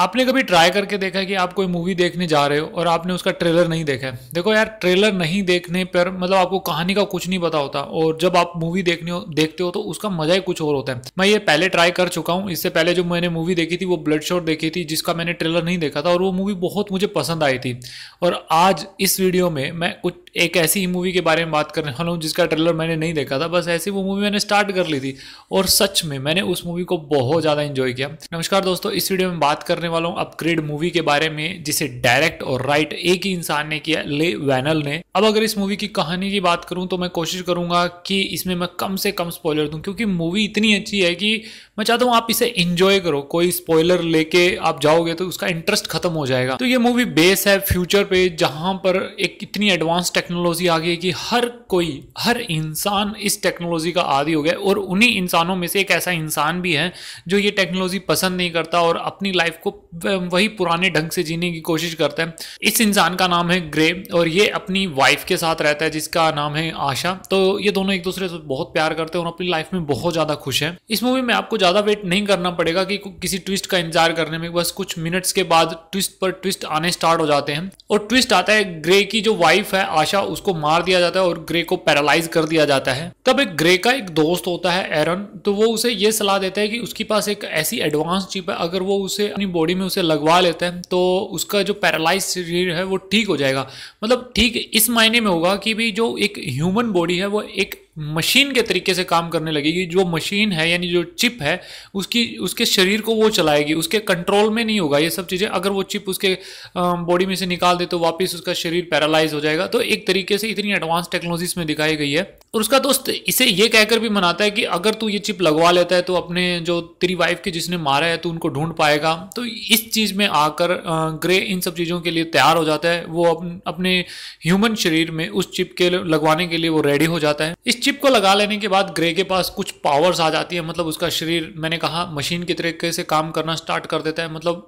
आपने कभी ट्राई करके देखा है कि आप कोई मूवी देखने जा रहे हो और आपने उसका ट्रेलर नहीं देखा है देखो यार ट्रेलर नहीं देखने पर मतलब आपको कहानी का कुछ नहीं पता होता और जब आप मूवी देखने हो देखते हो तो उसका मजा ही कुछ और होता है मैं ये पहले ट्राई कर चुका हूँ इससे पहले जो मैंने मूवी देखी थी वो ब्लड शॉट देखी थी जिसका मैंने ट्रेलर नहीं देखा था और वो मूवी बहुत मुझे पसंद आई थी और आज इस वीडियो में मैं कुछ एक ऐसी ही मूवी के बारे में बात करने वाला हूँ जिसका ट्रेलर मैंने नहीं देखा था बस ऐसी वो मूवी मैंने स्टार्ट कर ली थी और सच में मैंने उस मूवी को बहुत ज़्यादा इन्जॉय किया नमस्कार दोस्तों इस वीडियो में बात कर करने वाला हूँ अपग्रेड मूवी के बारे में जिसे डायरेक्ट और राइट एक ही इंसान ने किया ले वैनल ने अब अगर इस मूवी की कहानी की बात करूँ तो मैं कोशिश करूंगा कि इसमें मैं कम से कम स्पॉयलर दूँ क्योंकि मूवी इतनी अच्छी है कि मैं चाहता हूँ आप इसे इंजॉय करो कोई स्पॉयलर लेके आप जाओगे तो उसका इंटरेस्ट खत्म हो जाएगा तो ये मूवी बेस है फ्यूचर पे जहाँ पर एक इतनी एडवांस टेक्नोलॉजी आ गई है कि हर कोई हर इंसान इस टेक्नोलॉजी का आदि हो गया और उन्हीं इंसानों में से एक ऐसा इंसान भी है जो ये टेक्नोलॉजी पसंद नहीं करता और अपनी लाइफ को वही पुराने ढंग से जीने की कोशिश करते हैं इस इंसान का नाम है ग्रे और ये अपनी वाइफ के साथ रहता है जिसका नाम है आशा तो ये दोनों एक दूसरे से बहुत प्यार करते हैं और अपनी लाइफ में बहुत ज़्यादा खुश है इस मूवी में आपको ज़्यादा वेट नहीं करना पड़ेगा कि किसी ट्विस्ट का इंतजार करने में बस कुछ मिनट्स के बाद ट्विस्ट पर ट्विस्ट आने स्टार्ट हो जाते हैं और ट्विस्ट आता है ग्रे की जो वाइफ है आशा उसको मार दिया जाता है और ग्रे को पैरालाइज कर दिया जाता है तब एक ग्रे का एक दोस्त होता है एरन तो वो उसे ये सलाह देता है कि उसके पास एक ऐसी एडवांस चिप है अगर वो उसे अपनी बॉडी में उसे लगवा लेते हैं तो उसका जो पैरालाइज शरीर है वो ठीक हो जाएगा मतलब ठीक इस मायने में होगा कि भाई जो एक ह्यूमन बॉडी है वो एक मशीन के तरीके से काम करने लगेगी जो मशीन है यानी जो चिप है उसकी उसके शरीर को वो चलाएगी उसके कंट्रोल में नहीं होगा ये सब चीज़ें अगर वो चिप उसके बॉडी में से निकाल दे तो वापस उसका शरीर पैरालाइज हो जाएगा तो एक तरीके से इतनी एडवांस टेक्नोलॉजीज में दिखाई गई है और उसका दोस्त इसे ये कहकर भी मनाता है कि अगर तू ये चिप लगवा लेता है तो अपने जो तेरी वाइफ के जिसने मारा है तो उनको ढूंढ पाएगा तो इस चीज़ में आकर ग्रे इन सब चीज़ों के लिए तैयार हो जाता है वो अपने ह्यूमन शरीर में उस चिप के लगवाने के लिए वो रेडी हो जाता है इस चिप को लगा लेने के बाद ग्रे के पास कुछ पावर्स आ जाती है मतलब उसका शरीर मैंने कहा मशीन के तरीके से काम करना स्टार्ट कर देता है मतलब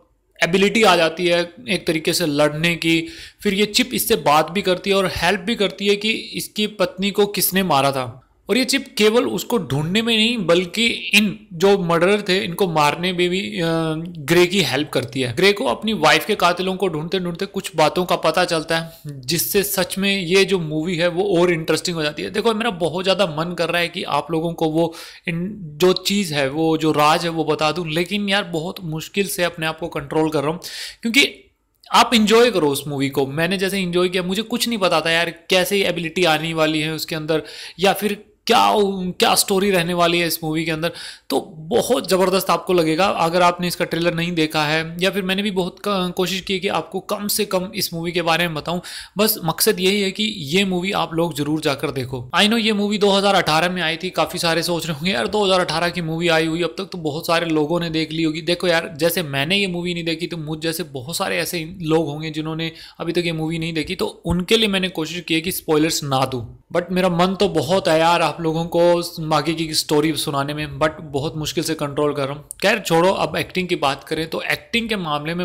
एबिलिटी आ जाती है एक तरीके से लड़ने की फिर ये चिप इससे बात भी करती है और हेल्प भी करती है कि इसकी पत्नी को किसने मारा था और ये चिप केवल उसको ढूंढने में नहीं बल्कि इन जो मर्डरर थे इनको मारने में भी ग्रे की हेल्प करती है ग्रे को अपनी वाइफ के कातिलों को ढूंढते ढूंढते कुछ बातों का पता चलता है जिससे सच में ये जो मूवी है वो और इंटरेस्टिंग हो जाती है देखो मेरा बहुत ज़्यादा मन कर रहा है कि आप लोगों को वो इन जो चीज़ है वो जो राज है वो बता दूँ लेकिन यार बहुत मुश्किल से अपने आप को कंट्रोल कर रहा हूँ क्योंकि आप इंजॉय करो उस मूवी को मैंने जैसे इन्जॉय किया मुझे कुछ नहीं पता था यार कैसे एबिलिटी आने वाली है उसके अंदर या फिर क्या क्या स्टोरी रहने वाली है इस मूवी के अंदर तो बहुत ज़बरदस्त आपको लगेगा अगर आपने इसका ट्रेलर नहीं देखा है या फिर मैंने भी बहुत कोशिश की कि आपको कम से कम इस मूवी के बारे में बताऊं बस मकसद यही है कि ये मूवी आप लोग जरूर जाकर देखो आई नो ये मूवी 2018 में आई थी काफ़ी सारे सोच रहे होंगे यार दो की मूवी आई हुई अब तक तो बहुत सारे लोगों ने देख ली होगी देखो यार जैसे मैंने ये मूवी नहीं देखी तो मुझ जैसे बहुत सारे ऐसे लोग होंगे जिन्होंने अभी तक ये मूवी नहीं देखी तो उनके लिए मैंने कोशिश की है कि स्पॉयलर्स ना दूँ बट मेरा मन तो बहुत है यार आप लोगों को बाकी की स्टोरी सुनाने में बट बहुत मुश्किल से कंट्रोल कर रहा हूँ खैर छोड़ो अब एक्टिंग की बात करें तो एक्टिंग के मामले में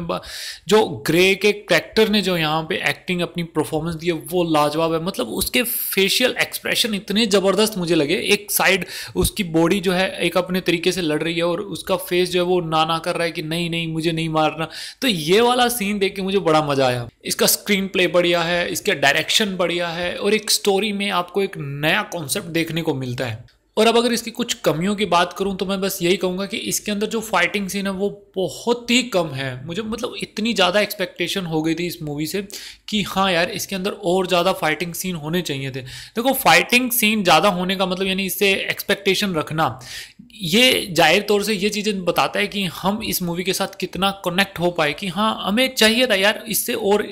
जो ग्रे के करेक्टर ने जो यहाँ पे एक्टिंग अपनी परफॉर्मेंस दी है वो लाजवाब है मतलब उसके फेशियल एक्सप्रेशन इतने ज़बरदस्त मुझे लगे एक साइड उसकी बॉडी जो है एक अपने तरीके से लड़ रही है और उसका फेस जो है वो ना ना कर रहा है कि नहीं नहीं मुझे नहीं मारना तो ये वाला सीन देख के मुझे बड़ा मज़ा आया इसका स्क्रीन प्ले बढ़िया है इसका डायरेक्शन बढ़िया है और एक स्टोरी में आपको एक नया कॉन्सेप्ट देखने देखने को मिलता है और अब अगर इसकी कुछ कमियों की बात करूं तो मैं बस यही कहूंगा कि इसके अंदर जो फाइटिंग सीन है वो बहुत ही कम है मुझे मतलब इतनी ज़्यादा एक्सपेक्टेशन हो गई थी इस मूवी से कि हाँ यार इसके अंदर और ज़्यादा फाइटिंग सीन होने चाहिए थे देखो फाइटिंग सीन ज़्यादा होने का मतलब यानी इससे एक्सपेक्टेशन रखना ये जाहिर तौर से ये चीज़ें बताता है कि हम इस मूवी के साथ कितना कनेक्ट हो पाए कि हाँ हमें चाहिए था यार इससे और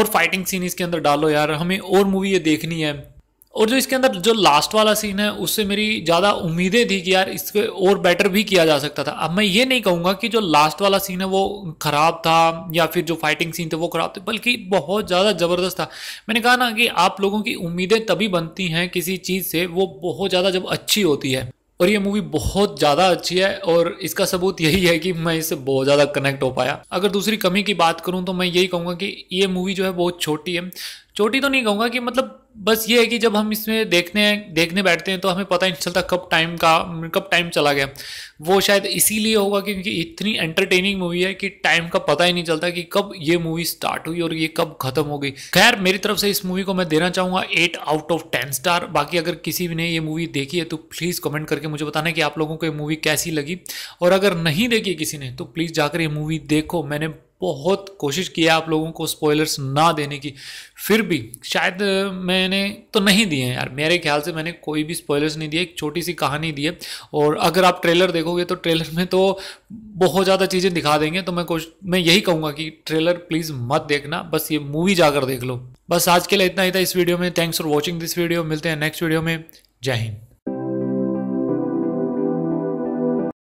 और फाइटिंग सीन इसके अंदर डालो यार हमें और मूवी ये देखनी है और जो इसके अंदर जो लास्ट वाला सीन है उससे मेरी ज़्यादा उम्मीदें थी कि यार इसको और बेटर भी किया जा सकता था अब मैं ये नहीं कहूँगा कि जो लास्ट वाला सीन है वो ख़राब था या फिर जो फाइटिंग सीन थे वो ख़राब थे बल्कि बहुत ज़्यादा ज़बरदस्त था मैंने कहा ना कि आप लोगों की उम्मीदें तभी बनती हैं किसी चीज़ से वो बहुत ज़्यादा जब अच्छी होती है और ये मूवी बहुत ज़्यादा अच्छी है और इसका सबूत यही है कि मैं इससे बहुत ज़्यादा कनेक्ट हो पाया अगर दूसरी कमी की बात करूँ तो मैं यही कहूँगा कि ये मूवी जो है बहुत छोटी है छोटी तो नहीं कहूँगा कि मतलब बस ये है कि जब हम इसमें देखने देखने बैठते हैं तो हमें पता नहीं चलता कब टाइम का कब टाइम चला गया वो शायद इसीलिए होगा क्योंकि इतनी एंटरटेनिंग मूवी है कि टाइम का पता ही नहीं चलता कि कब ये मूवी स्टार्ट हुई और ये कब खत्म हो गई खैर मेरी तरफ से इस मूवी को मैं देना चाहूँगा eight out of ten star बाकी अगर किसी भी ने ये मूवी देखी है तो प्लीज़ कमेंट करके मुझे बताना कि आप लोगों को ये मूवी कैसी लगी और अगर नहीं देखी किसी ने तो प्लीज़ जाकर ये मूवी देखो मैंने बहुत कोशिश किया आप लोगों को स्पॉयलर्स ना देने की फिर भी शायद मैंने तो नहीं दिए हैं यार मेरे ख्याल से मैंने कोई भी स्पॉयलर्स नहीं दिए एक छोटी सी कहानी दी है और अगर आप ट्रेलर देखोगे तो ट्रेलर में तो बहुत ज़्यादा चीज़ें दिखा देंगे तो मैं कोश मैं यही कहूँगा कि ट्रेलर प्लीज़ मत देखना बस ये मूवी जाकर देख लो बस आज के लिए इतना ही था इस वीडियो में thanks for watching this video मिलते हैं नेक्स्ट वीडियो में जय हिंद